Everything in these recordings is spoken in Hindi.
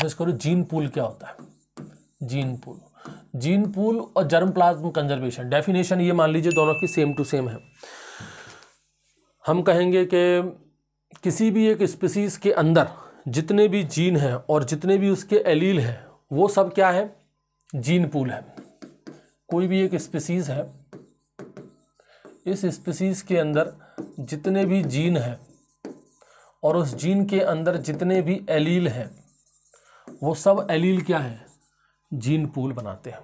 सरफेस करो जीन पूल क्या होता है जीन पूल जीन पूल और जर्म प्लाज्म कंजर्वेशन डेफिनेशन ये मान लीजिए दोनों की सेम टू सेम है हम कहेंगे कि किसी भी एक स्पीसीज़ के अंदर जितने भी जीन हैं और जितने भी उसके एलील हैं वो सब क्या है जीन पूल है कोई भी एक स्पीसीज़ है इस स्पीसीज़ के अंदर जितने भी जीन हैं और उस जीन के अंदर जितने भी एलील हैं वो सब एलील क्या है जीन पूल बनाते हैं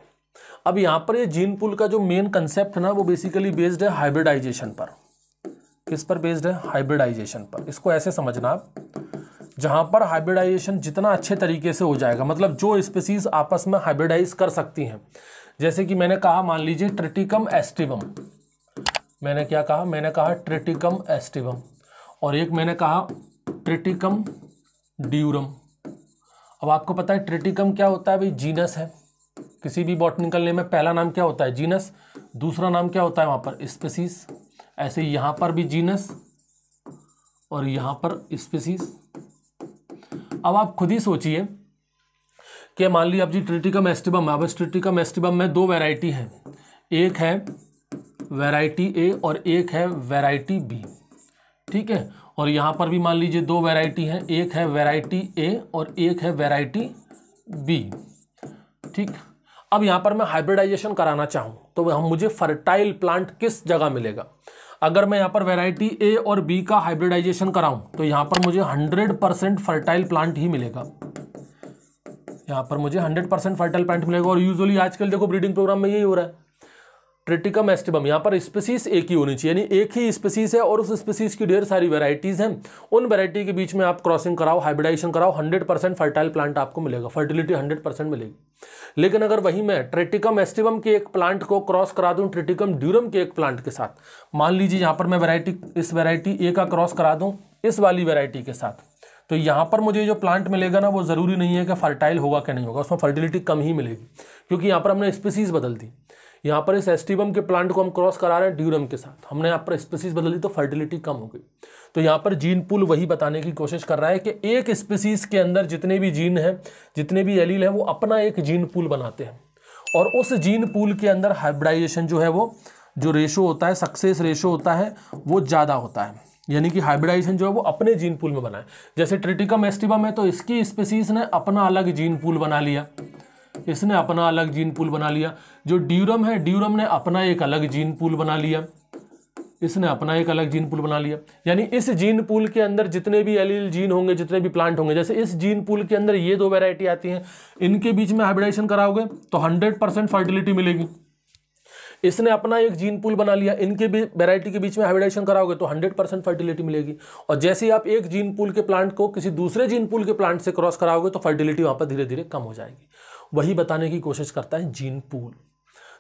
अब यहाँ पर ये जीन पूल का जो मेन कंसेप्ट है ना वो बेसिकली बेस्ड है हाइब्रिडाइजेशन पर किस पर बेस्ड है हाइब्रिडाइजेशन पर इसको ऐसे समझना आप जहाँ पर हाइब्रिडाइजेशन जितना अच्छे तरीके से हो जाएगा मतलब जो स्पीसीज आपस में हाइब्रिडाइज कर सकती हैं जैसे कि मैंने कहा मान लीजिए ट्रिटिकम एस्टिवम मैंने क्या कहा मैंने कहा ट्रिटिकम एस्टिवम और एक मैंने कहा ट्रिटिकम ड्यूरम अब आपको पता है ट्रिटिकम क्या होता है भाई जीनस है किसी भी बॉटनिकल नेम में पहला नाम क्या होता है जीनस दूसरा नाम क्या होता है वहाँ पर स्पेसीस ऐसे यहाँ पर भी जीनस और यहाँ पर स्पेसीस अब आप खुद ही सोचिए कि मान ली आप जी ट्रिटिकम एस्टिबम अब ट्रिटिकम एस्टिबम में दो वेराइटी हैं एक है वेराइटी ए और एक है वेराइटी बी ठीक है और यहाँ पर भी मान लीजिए दो वैरायटी हैं एक है वैरायटी ए और एक है वैरायटी बी ठीक अब यहाँ पर मैं हाइब्रिडाइजेशन कराना चाहूँ तो हम मुझे फर्टाइल प्लांट किस जगह मिलेगा अगर मैं यहाँ पर वैरायटी ए और बी का हाइब्रिडाइजेशन कराऊं तो यहाँ पर मुझे 100 परसेंट फर्टाइल प्लांट ही मिलेगा यहाँ पर मुझे 100 परसेंट फर्टाइल प्लांट मिलेगा और यूजुअली आजकल देखो ब्रीडिंग प्रोग्राम में यही हो रहा है ट्रिटिकम एस्टिबम यहाँ पर स्पीसीज एक ही होनी चाहिए यानी एक ही स्पेसीज़ है और उस स्पीसीज की ढेर सारी वेराइटीज़ हैं उन वेराइटी के बीच में आप क्रॉसिंग कराओ हाइब्रिडाइजेशन कराओ 100 परसेंट फर्टाइल प्लांट आपको मिलेगा फर्टिलिटी 100 परसेंट मिलेगी लेकिन अगर वही मैं ट्रिटिकम एस्टिबम के एक प्लांट को क्रॉस करा दूँ ट्रिटिकम ड्यूरम के एक प्लांट के साथ मान लीजिए यहाँ पर मैं वेराइटी इस वेराइटी ए का क्रॉस करा दूँ इस वाली वेराइटी के साथ तो यहाँ पर मुझे जो प्लांट मिलेगा ना वो ज़रूरी नहीं है कि फर्टाइल होगा कि नहीं होगा उसमें फर्टिलिटी कम ही मिलेगी क्योंकि यहाँ पर हमने स्पीसीज़ बदल दी यहाँ पर इस एस्टिबम के प्लांट को हम क्रॉस करा रहे हैं ड्यूरम के साथ हमने यहाँ पर स्पीसीज बदली तो फर्टिलिटी कम हो गई तो यहाँ पर जीन पुल वही बताने की कोशिश कर रहा है कि एक स्पीसीज के अंदर जितने भी जीन हैं जितने भी एलील हैं वो अपना एक जीन पुल बनाते हैं और उस जीन पुल के अंदर हाइब्राइजेशन जो है वो जो रेशो होता है सक्सेस रेशो होता है वो ज़्यादा होता है यानी कि हाइब्रिडाइजेशन जो है वो अपने जीन पूल में बनाए जैसे ट्रिटिकम एस्टिबम है तो इसकी स्पीसीज ने अपना अलग जीन पूल बना लिया इसने अपना अलग जीन पूल बना लिया जो ड्यूरम है ड्यूरम ने अपना एक अलग जीन पूल बना लिया इसने अपना एक अलग जीन पूल बना लिया यानी इस जीन पूल के अंदर जितने भी एलील जीन होंगे जितने भी प्लांट होंगे जैसे इस जीन पूल के अंदर ये दो वेराइटी आती हैं इनके बीच में हाइब्रिडाइजेशन कराओगे तो हंड्रेड परसेंट फर्टिलिटी मिलेगी इसने अपना एक जीन पूल बना लिया इनके भी वेराइटी के बीच में हाइब्रिडाइजेशन कराओगे तो 100 परसेंट फर्टिलिटी मिलेगी और जैसे ही आप एक जीन पूल के प्लांट को किसी दूसरे जीन पूल के प्लांट से क्रॉस कराओगे तो फर्टिलिटी वहां पर धीरे धीरे कम हो जाएगी वही बताने की कोशिश करता है जीन पूल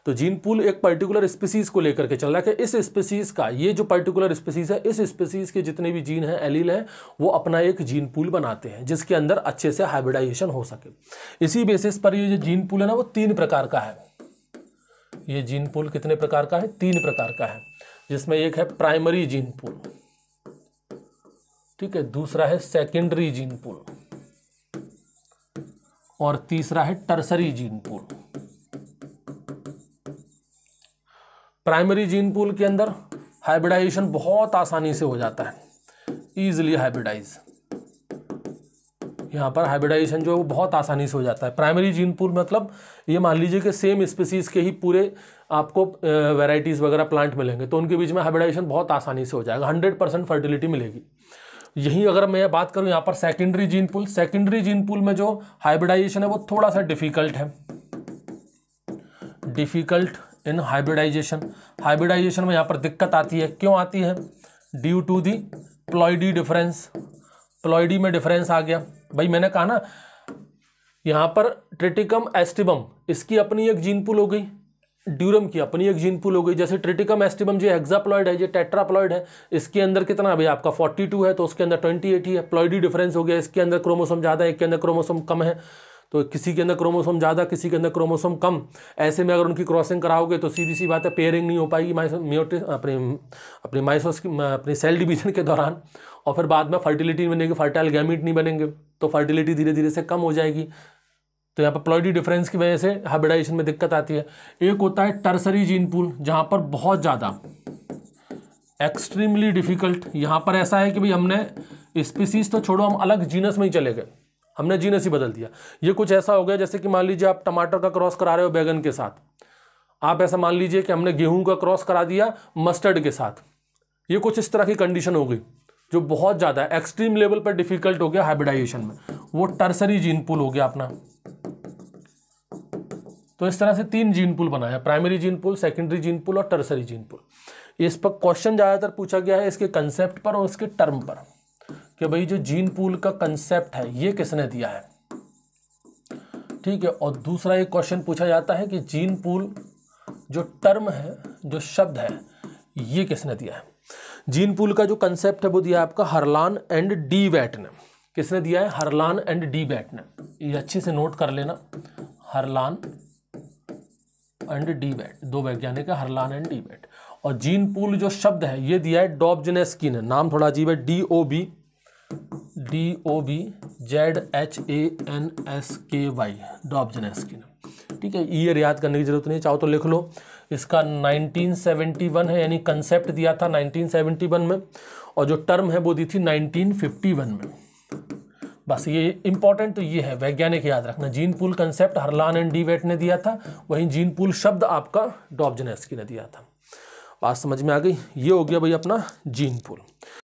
तो जीन पूल एक पर्टिकुलर स्पीसीज़ को लेकर के चल रहा है कि इस स्पीसीज़ का ये जो पर्टिकुलर स्पीसीज़ है इस स्पीसीज़ के जितने भी जीन हैं एलील हैं वो अपना एक जीन पूल बनाते हैं जिसके अंदर अच्छे से हाइब्रिडाइजेशन हो सके इसी बेसिस पर ये जो जीन पूल है ना वो तीन प्रकार का है ये जीन पूल कितने प्रकार का है तीन प्रकार का है जिसमें एक है प्राइमरी जीन पूल ठीक है दूसरा है सेकेंडरी जीन पूल और तीसरा है tertiary gene pool primary gene pool के अंदर हाइब्रिडाइजेशन बहुत आसानी से हो जाता है ईजिली हाइब्रिडाइज यहाँ पर हाइब्रिडाइजेशन जो है वो बहुत आसानी से हो जाता है प्राइमरी जीन पूल मतलब ये मान लीजिए कि सेम स्पीसीज़ के ही पूरे आपको वेराइटीज़ वगैरह प्लांट मिलेंगे तो उनके बीच में हाइब्रिडाइजेशन बहुत आसानी से हो जाएगा हंड्रेड परसेंट फर्टिलिटी मिलेगी यहीं अगर मैं बात करूं यहाँ पर secondary gene pool secondary gene pool में जो हाइब्रिडाइजेशन है वो थोड़ा सा डिफिकल्ट है डिफिकल्ट इन हाइब्रिडाइजेशन हाइब्रिडाइजेशन में यहाँ पर दिक्कत आती है क्यों आती है due to the ploidy difference ploidy में डिफरेंस आ गया भाई मैंने कहा ना यहाँ पर ट्रिटिकम एस्टिबम इसकी अपनी एक जीन पुल हो गई ड्यूरम की अपनी एक जीन पुल हो गई जैसे ट्रिटिकम एस्टिबम जो एक्जाप्लॉयड है ये टेट्राप्लॉयड है इसके अंदर कितना अभी आपका 42 है तो उसके अंदर 28 ही है प्लॉयडी डिफरेंस हो गया इसके अंदर क्रोमोसोम ज़्यादा है इसके अंदर क्रोमोसोम कम है तो किसी के अंदर क्रोमोसोम ज़्यादा किसी के अंदर क्रोमोसोम कम ऐसे में अगर उनकी क्रॉसिंग कराओगे तो सीधी सी बात है पेयरिंग नहीं हो पाएगी म्योटिस अपने अपने माइसोस अपने सेल डिवीजन के दौरान और फिर बाद में फर्टिलिटी बनेगी फर्टाइल गैमिट नहीं बनेंगे तो फर्टिलिटी धीरे धीरे से कम हो जाएगी तो यहाँ पर प्लॉइडी डिफरेंस की वजह से हाइब्रिडाइजेशन में दिक्कत आती है एक होता है टर्सरी जीन पूल जहाँ पर बहुत ज़्यादा एक्सट्रीमली डिफ़िकल्ट यहाँ पर ऐसा है कि भाई हमने स्पीसीज तो छोड़ो हम अलग जीनस में ही चले गए हमने जीनस ही बदल दिया ये कुछ ऐसा हो गया जैसे कि मान लीजिए आप टमाटर का क्रॉस करा रहे हो बैगन के साथ आप ऐसा मान लीजिए कि हमने गेहूं का क्रॉस करा दिया मस्टर्ड के साथ ये कुछ इस तरह की कंडीशन हो गई जो बहुत ज़्यादा एक्सट्रीम लेवल पर डिफ़िकल्ट हो गया हाइब्रिडाइजेशन में वो टर्सरी जीन पुल हो गया अपना तो इस तरह से तीन जीन पुल बनाया primary gene pool secondary gene pool और टर्सरी जीन पुल इस पर क्वेश्चन ज़्यादातर पूछा गया है इसके कंसेप्ट पर और इसके टर्म पर कि भाई जो जीन पुल का कंसेप्ट है ये किसने दिया है ठीक है और दूसरा एक क्वेश्चन पूछा जाता है कि जीन पुल जो टर्म है जो शब्द है ये किसने दिया है जीन पुल का जो कंसेप्ट है वो दिया आपका हरलान एंड डी वैट ने किसने दिया है हरलान एंड डी वैट ने ये अच्छे से नोट कर लेना हरलान एंड डी बैट दो वैज्ञानिक है हरलान एंड डी बैट और जीन पूल जो शब्द है ये दिया है है नाम थोड़ा अजीब है D O B D O B Z H A N S K Y Dobzhansky ठीक है ईयर e याद करने की जरूरत नहीं चाहो तो लिख लो इसका 1971 है यानी कंसेप्ट दिया था 1971 में और जो टर्म है वो दी थी 1951 में बस ये इंपॉर्टेंट तो ये है वैज्ञानिक याद रखना gene pool concept Harlan and de Wet ने दिया था वहीं जीन पुल शब्द आपका डॉबजनेस्की ने दिया था बात समझ में आ गई ये हो गया भाई अपना जीन पुल